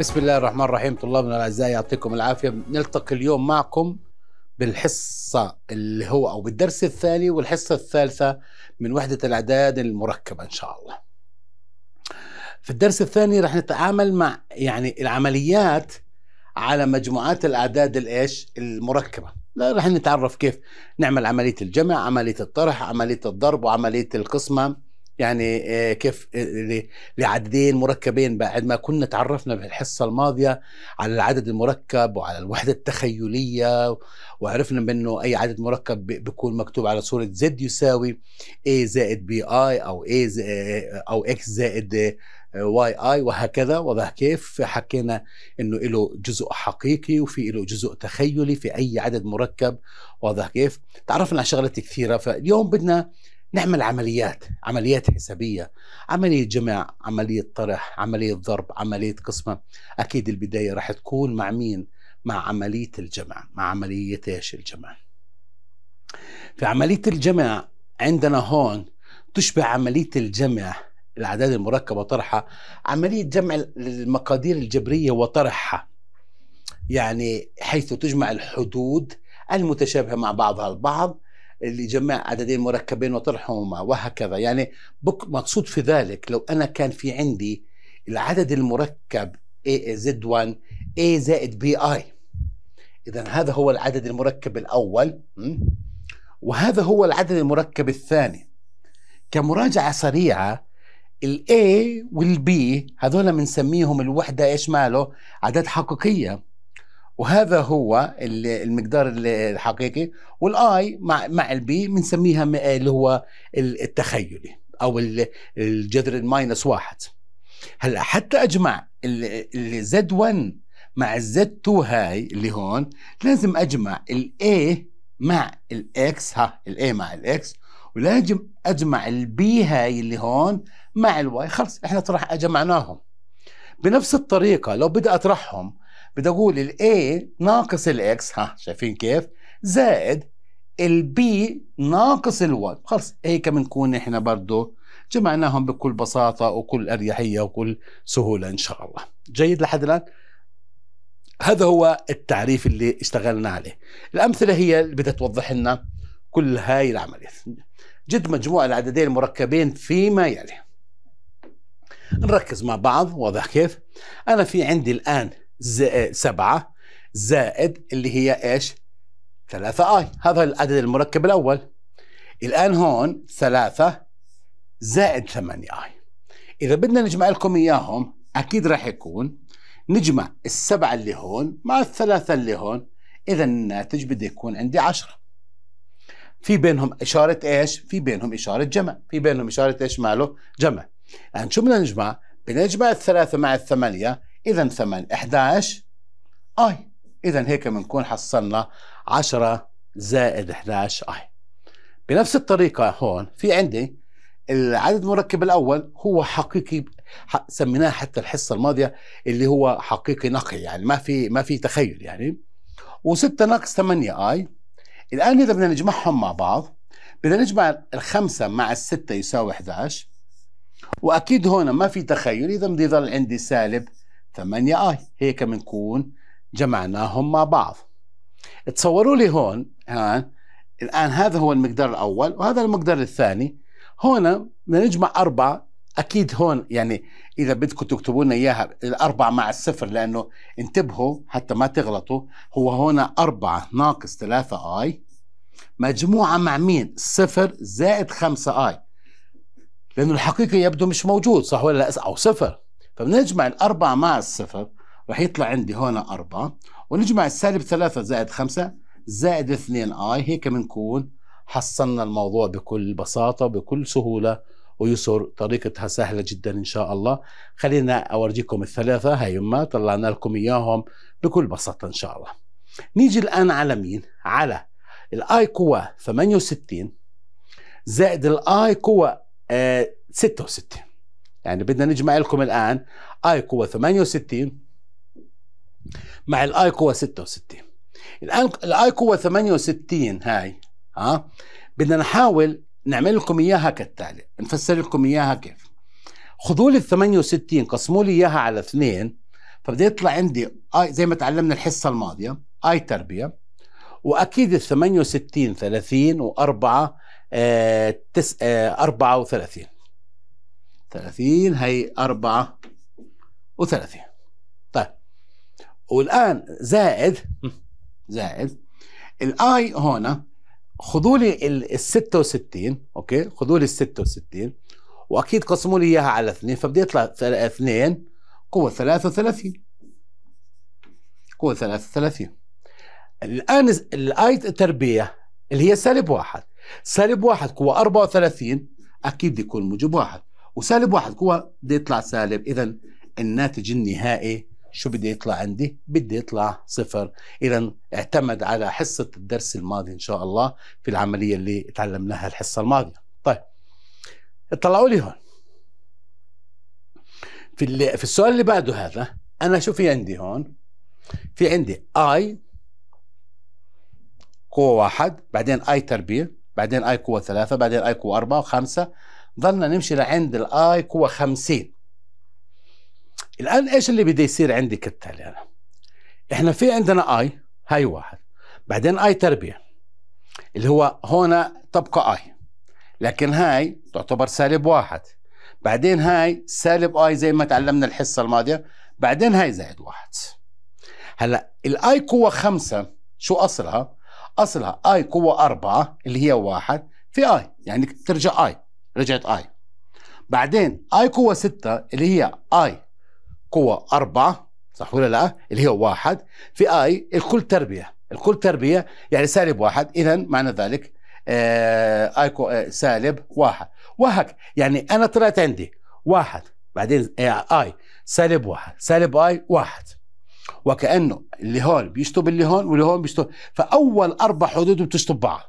بسم الله الرحمن الرحيم طلابنا الاعزاء يعطيكم العافيه نلتقي اليوم معكم بالحصه اللي هو او بالدرس الثاني والحصه الثالثه من وحده الاعداد المركبه ان شاء الله. في الدرس الثاني رح نتعامل مع يعني العمليات على مجموعات الاعداد الايش؟ المركبه. رح نتعرف كيف نعمل عمليه الجمع، عمليه الطرح، عمليه الضرب وعمليه القسمه يعني آه، كيف آه، لعددين مركبين بعد ما كنا تعرفنا بالحصه الماضيه على العدد المركب وعلى الوحده التخيليه وعرفنا منه اي عدد مركب بيكون مكتوب على صوره زد يساوي a زائد بي اي او a آه، او اكس زائد واي اي وهكذا وضع كيف حكينا انه له جزء حقيقي وفي له جزء تخيلي في اي عدد مركب وضع كيف تعرفنا على شغلات كثيره فاليوم بدنا نعمل عمليات عمليات حسابية عملية جمع عملية طرح عملية ضرب عملية قسمة أكيد البداية راح تكون مع مين مع عملية الجمع مع عملية إيش الجمع في عملية الجمع عندنا هون تشبه عملية الجمع الأعداد المركبة طرحها عملية جمع المقادير الجبرية وطرحها يعني حيث تجمع الحدود المتشابهة مع بعضها البعض اللي جمع عددين مركبين وطرحهما وهكذا يعني بك مقصود في ذلك لو أنا كان في عندي العدد المركب z 1 A زائد i إذا هذا هو العدد المركب الأول وهذا هو العدد المركب الثاني كمراجعة سريعة ال A وال B هذول بنسميهم الوحدة إيش ماله عدد حقيقية وهذا هو المقدار الحقيقي والاي مع مع البي بنسميها اللي هو التخيلي او الجذر الماينس واحد هلا حتى اجمع الزد 1 مع الزد 2 هاي اللي هون لازم اجمع الاي مع الاكس ها الاي مع الاكس ولازم اجمع البي هاي اللي هون مع الواي خلص احنا طرح جمعناهم بنفس الطريقة لو بدي أطرحهم بدي أقول ال A ناقص ال X ها شايفين كيف زائد ال B ناقص ال Y خلص هيك بنكون إحنا برضه جمعناهم بكل بساطة وكل أريحية وكل سهولة إن شاء الله جيد لحد الآن هذا هو التعريف اللي اشتغلنا عليه الأمثلة هي اللي بدها توضح لنا كل هاي العمليات جد مجموع العددين المركبين فيما يلي نركز مع بعض واضح كيف انا في عندي الان آه، سبعة زائد اللي هي ايش ثلاثة اي هذا العدد المركب الاول الان هون ثلاثة زائد ثمانية اي اذا بدنا نجمع لكم اياهم اكيد راح يكون نجمع السبعة اللي هون مع الثلاثة اللي هون اذا الناتج بده يكون عندي عشرة في بينهم إشارة إيش؟ في بينهم إشارة جمع في بينهم إشارة إيش ماله؟ جمع الآن شو بدنا نجمع؟ بدنا نجمع الثلاثة مع الثمانية إذا ثمان 11 أي إذا هيك بنكون حصلنا 10 زائد 11 أي بنفس الطريقة هون في عندي العدد المركب الأول هو حقيقي سميناه حتى الحصة الماضية اللي هو حقيقي نقي يعني ما في ما في تخيل يعني و6 ناقص 8 اي الآن إذا بدنا نجمعهم مع بعض بدنا نجمع الخمسة مع الستة يساوي 11 واكيد هنا ما في تخيل اذا بدي يضل عندي سالب 8 اي هيك بنكون جمعناهم مع بعض تصوروا لي هون ها الان هذا هو المقدار الاول وهذا المقدار الثاني هنا بدنا نجمع أربعة أكيد هون يعني إذا بدكم تكتبوا لنا إياها الأربعة مع الصفر لأنه انتبهوا حتى ما تغلطوا هو هنا أربعة ناقص ثلاثة آي مجموعة مع مين؟ صفر زائد خمسة آي لأنه الحقيقي يبدو مش موجود صح ولا لا أو صفر فبنجمع الأربعة مع الصفر رح يطلع عندي هون أربعة ونجمع السالب ثلاثة زائد خمسة زائد اثنين آي هيك بنكون حصلنا الموضوع بكل بساطة بكل سهولة ويسر طريقتها سهلة جدا إن شاء الله خلينا أورجيكم الثلاثة هاي يما طلعنا لكم إياهم بكل بساطة إن شاء الله نيجي الآن على مين على الآي قوة 68 زائد الآي قوة 66 آه، يعني بدنا نجمع لكم الآن اي قوة 68 مع الاي قوة 66 الآن الاي قوة 68 هاي ها بدنا نحاول نعمل لكم إياها كالتالي نفسر لكم إياها كيف خذوا لي ال 68 قسموا لي إياها على اثنين فبدي يطلع عندي اي زي ما تعلمنا الحصة الماضية اي تربية واكيد ال 68 30 و4 آه، تس... آه، أربعة 34 30 هي 34 طيب والآن زائد زائد الاي هنا خذوا لي ال 66 اوكي خذوا لي ال 66 واكيد قسموا لي اياها على 2 فبدي يطلع 2 قوة 33 قوة 33 الان الاي تربيع اللي هي سالب واحد سالب واحد قوة 34 أكيد يكون موجب واحد وسالب واحد قوة بده يطلع سالب إذا الناتج النهائي شو بده يطلع عندي؟ بده يطلع صفر، إذا اعتمد على حصة الدرس الماضي إن شاء الله في العملية اللي تعلمناها الحصة الماضية. طيب اطلعوا لي هون. في اللي في السؤال اللي بعده هذا أنا شو في عندي هون؟ في عندي I قوة واحد، بعدين I تربيه بعدين اي قوه ثلاثه بعدين اي قوه اربعه وخمسه ظلنا نمشي لعند الاي قوه 50 الان ايش اللي بده يصير عندي كالتالي انا احنا في عندنا اي هاي واحد بعدين اي تربيه اللي هو هنا تبقى اي لكن هاي تعتبر سالب واحد بعدين هاي سالب اي زي ما تعلمنا الحصه الماضيه بعدين هاي زائد واحد هلا الاي قوه خمسة شو اصلها اصلها اي قوه اربعه اللي هي واحد في اي يعني ترجع اي رجعت اي بعدين اي قوه سته اللي هي اي قوه اربعه صح ولا لا؟ اللي هي واحد في اي الكل تربيه الكل تربيه يعني سالب واحد اذا معنى ذلك آه، اي كو آه، سالب واحد وهك يعني انا طلعت عندي واحد بعدين آه، اي سالب واحد سالب اي واحد وكانه اللي هون بيشطب اللي هون واللي هون بيشطب فاول اربع حدود بتشطب بعض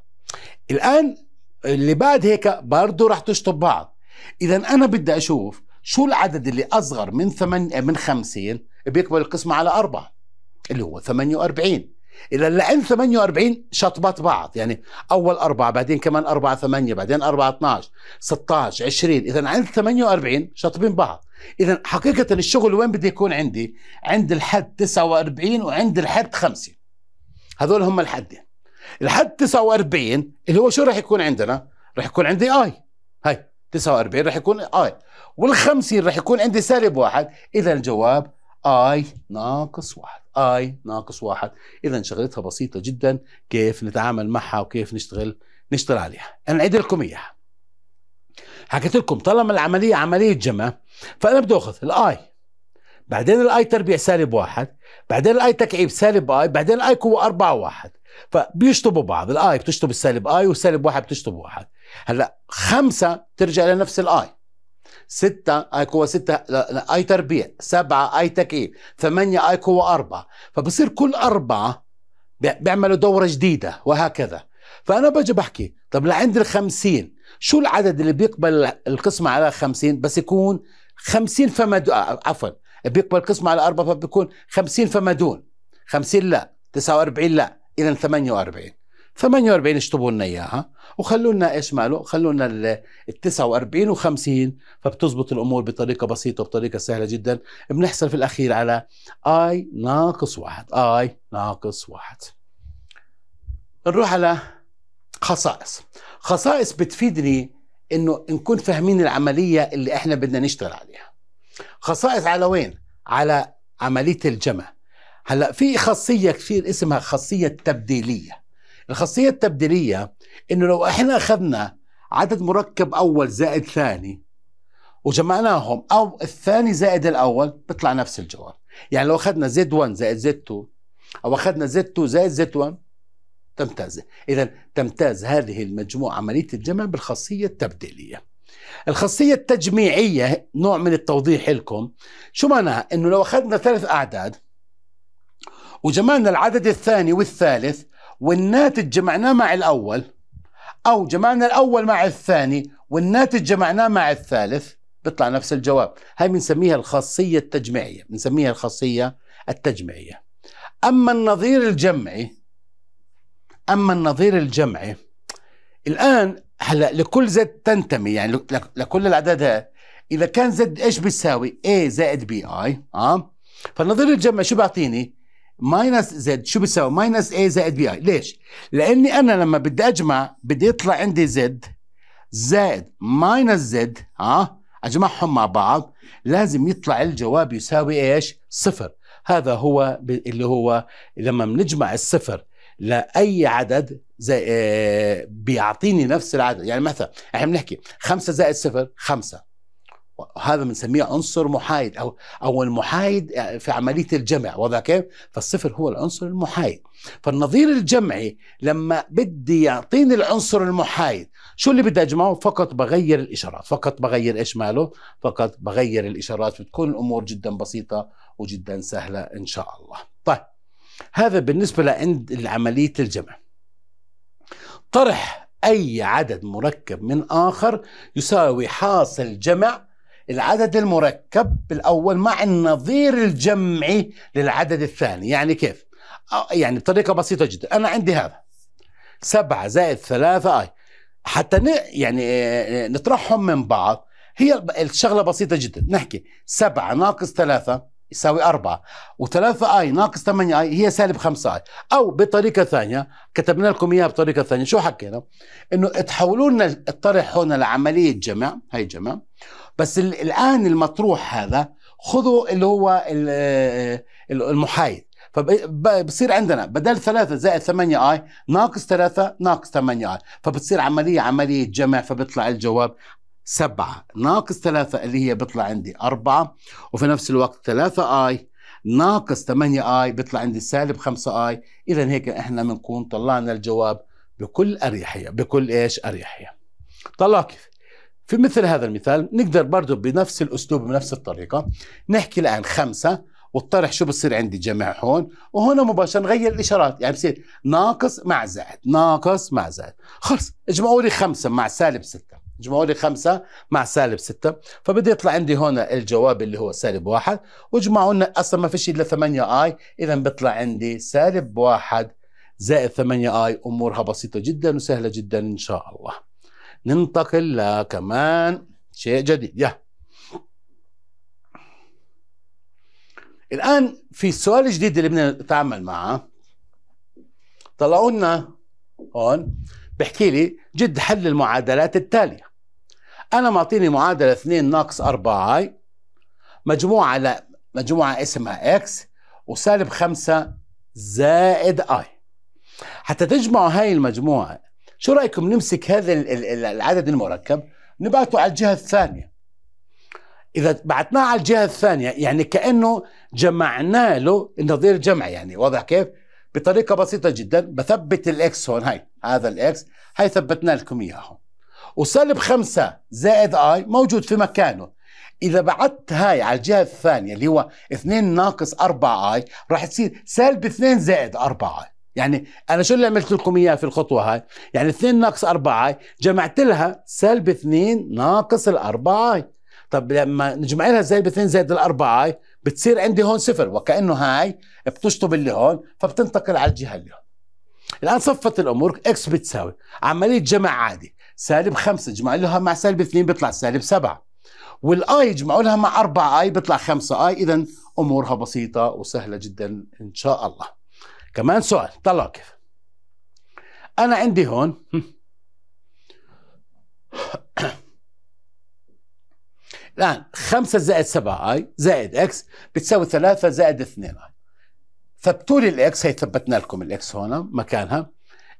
الان اللي بعد هيك برضه رح تشطب بعض اذا انا بدي اشوف شو العدد اللي اصغر من ثمان من 50 بيكبر القسمه على اربعه اللي هو 48 إلى لعند 48 شطبات بعض يعني أول أربعة بعدين كمان أربعة ثمانية بعدين أربعة 12 16 20 إذا عند 48 شطبين بعض اذا حقيقه الشغل وين بده يكون عندي عند الحد 49 وعند الحد 5 هذول هم الحدين الحد 49 اللي هو شو راح يكون عندنا راح يكون عندي اي هاي 49 راح يكون اي وال50 راح يكون عندي سالب واحد اذا الجواب اي ناقص واحد اي ناقص واحد اذا شغلتها بسيطه جدا كيف نتعامل معها وكيف نشتغل نشتغل عليها انا اعيد لكم اياها حكيت لكم طالما العمليه عمليه جمع فانا بدي اخذ الاي بعدين الاي تربيع سالب واحد بعدين الاي تكعيب سالب اي بعدين الاي قوه أربعة واحد فبيشطبوا بعض الاي بتشطب السالب اي والسالب واحد بتشطب واحد هلا خمسه ترجع لنفس الاي ستة اي قوة ستة اي تربيع سبعة اي تكعيب ثمانية اي قوة أربعة فبصير كل أربعة بيعملوا دورة جديدة وهكذا فانا بجي بحكي طب لعند ال 50 شو العدد اللي بيقبل القسمه على 50 بس يكون 50 فما آه، عفوا بيقبل القسمة على اربعه فبيكون 50 فما دون 50 لا 49 لا اذا 48 48 اشطبوا لنا اياها وخلوا لنا ايش ماله؟ خلوا لنا ال 49 و50 فبتزبط الامور بطريقه بسيطه وبطريقه سهله جدا بنحصل في الاخير على اي ناقص واحد اي ناقص واحد نروح على خصائص خصائص بتفيدني انه نكون فاهمين العمليه اللي احنا بدنا نشتغل عليها خصائص على وين على عمليه الجمع هلا في خاصيه كثير اسمها خاصيه تبديليه الخاصيه التبديليه انه لو احنا اخذنا عدد مركب اول زائد ثاني وجمعناهم او الثاني زائد الاول بيطلع نفس الجواب يعني لو اخذنا زد 1 زائد زد 2 او اخذنا زد 2 زائد زد 1 تمتاز إذا تمتاز هذه المجموعة عملية الجمع بالخاصية التبديلية الخاصية التجميعية نوع من التوضيح لكم شو معناها أنه لو أخذنا ثلاث أعداد وجمعنا العدد الثاني والثالث والناتج جمعناه مع الأول أو جمعنا الأول مع الثاني والناتج جمعناه مع الثالث بيطلع نفس الجواب هاي بنسميها الخاصية التجميعية بنسميها الخاصية التجميعية أما النظير الجمعي أما النظير الجمعي الآن هلا لكل زد تنتمي يعني لكل الاعداد إذا كان زد إيش بيساوي؟ اي زائد بي أي أه فالنظير الجمعي شو بيعطيني؟ ماينس زد شو بيساوي؟ ماينس اي زائد بي أي ليش؟ لأني أنا لما بدي أجمع بدي يطلع عندي زد زائد ماينس زد أه أجمعهم مع بعض لازم يطلع الجواب يساوي إيش؟ صفر هذا هو اللي هو لما بنجمع الصفر لاي عدد زي آه، بيعطيني نفس العدد يعني مثلا احنا بنحكي 5 زائد 0 5 هذا بنسميه عنصر محايد او او المحايد آه، في عمليه الجمع وضع كيف؟ فالصفر هو العنصر المحايد فالنظير الجمعي لما بدي يعطيني العنصر المحايد شو اللي بدي اجمعه؟ فقط بغير الاشارات، فقط بغير ايش ماله؟ فقط بغير الاشارات بتكون الامور جدا بسيطه وجدا سهله ان شاء الله. طيب هذا بالنسبة لعملية الجمع طرح أي عدد مركب من آخر يساوي حاصل جمع العدد المركب الأول مع النظير الجمعي للعدد الثاني يعني كيف؟ آه، يعني بطريقة بسيطة جدا أنا عندي هذا سبعة زائد ثلاثة أي آه، حتى يعني آه، نطرحهم من بعض هي الشغلة بسيطة جدا نحكي سبعة ناقص ثلاثة يساوي 4 و3 اي ناقص 8 اي هي سالب 5 اي او بطريقه ثانيه كتبنا لكم اياها بطريقه ثانيه شو حكينا انه تحولوا لنا الطرح هنا لعمليه جمع هي جمع بس الان المطروح هذا خذوا اللي هو المحايد فبصير عندنا بدل 3 زائد 8 اي ناقص 3 ناقص 8 اي فبتصير عمليه عمليه جمع فبيطلع الجواب 7 ناقص 3 اللي هي بيطلع عندي 4 وفي نفس الوقت 3 آي ناقص 8 آي بيطلع عندي سالب 5 آي إذا هيك إحنا بنكون طلعنا الجواب بكل أريحية بكل إيش أريحية طلعوا كيف في مثل هذا المثال نقدر برضه بنفس الأسلوب بنفس الطريقة نحكي الآن 5 والطرح شو بصير عندي جمع هون وهنا مباشرة نغير الإشارات يعني بصير ناقص مع زائد ناقص مع زائد خلص اجمعوا لي 5 مع سالب 6 لي خمسة مع سالب ستة فبده يطلع عندي هنا الجواب اللي هو سالب واحد واجمعوا لنا أصلا ما فيش إلا ثمانية آي إذا بيطلع عندي سالب واحد زائد ثمانية آي أمورها بسيطة جدا وسهلة جدا إن شاء الله ننتقل لكمان شيء جديد يا الآن في السؤال الجديد اللي بدنا نتعامل معه طلعوا لنا هون بحكي لي جد حل المعادلات التالية أنا معطيني معادلة 2 ناقص 4 i مجموعة لا مجموعة اسمها x وسالب 5 زائد i حتى تجمعوا هاي المجموعة شو رأيكم نمسك هذا العدد المركب نبعته على الجهة الثانية إذا بعتناه على الجهة الثانية يعني كأنه جمعنا له النظير الجمعي يعني واضح كيف؟ بطريقة بسيطة جدا بثبت الإكس هون هاي هذا الاكس هي ثبتنا لكم اياها وسالب 5 زائد اي موجود في مكانه إذا بعدت هاي على الجهة الثانية اللي هو 2 ناقص 4 اي راح تصير سالب 2 زائد 4 اي يعني أنا شو اللي عملت لكم إياه في الخطوة هاي يعني 2 ناقص 4 اي جمعت لها سالب 2 ناقص الأربعة اي طب لما نجمع لها سالب 2 زائد الأربعة اي بتصير عندي هون صفر وكأنه هاي بتشطب اللي هون فبتنتقل على الجهة اللي هون الان صفت الامور اكس بتساوي عمليه جمع عادي سالب 5 جمع لها مع سالب 2 بيطلع سالب 7 والاي جمعوا لها مع 4 اي بيطلع 5 اي اذا امورها بسيطه وسهله جدا ان شاء الله كمان سؤال طلعوا كيف انا عندي هون الان 5 زائد 7 اي زائد اكس بتساوي 3 زائد 2 اي ثبتوا لي الاكس هي ثبتنا لكم الاكس هون مكانها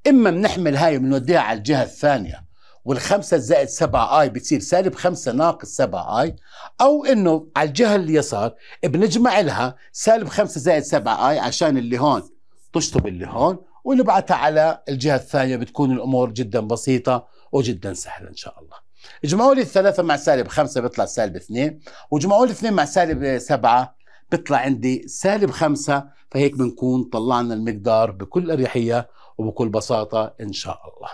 اما بنحمل هاي بنوديها على الجهه الثانيه والخمسة زائد 7 اي بتصير سالب 5 ناقص 7 اي او انه على الجهة اليسار بنجمع لها سالب 5 زائد 7 اي عشان اللي هون تشطب اللي هون ونبعتها على الجهة الثانية بتكون الامور جدا بسيطة وجدا سهلة ان شاء الله اجمعوا لي الثلاثة مع سالب 5 بيطلع سالب 2 واجمعوا لي 2 مع سالب 7 بيطلع عندي سالب خمسة فهيك بنكون طلعنا المقدار بكل أريحية وبكل بساطة إن شاء الله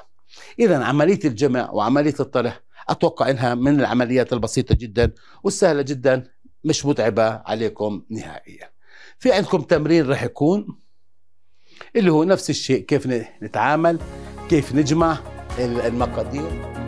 إذا عملية الجمع وعملية الطرح أتوقع إنها من العمليات البسيطة جدا والسهلة جدا مش متعبة عليكم نهائيا في عندكم تمرين رح يكون اللي هو نفس الشيء كيف نتعامل كيف نجمع المقادير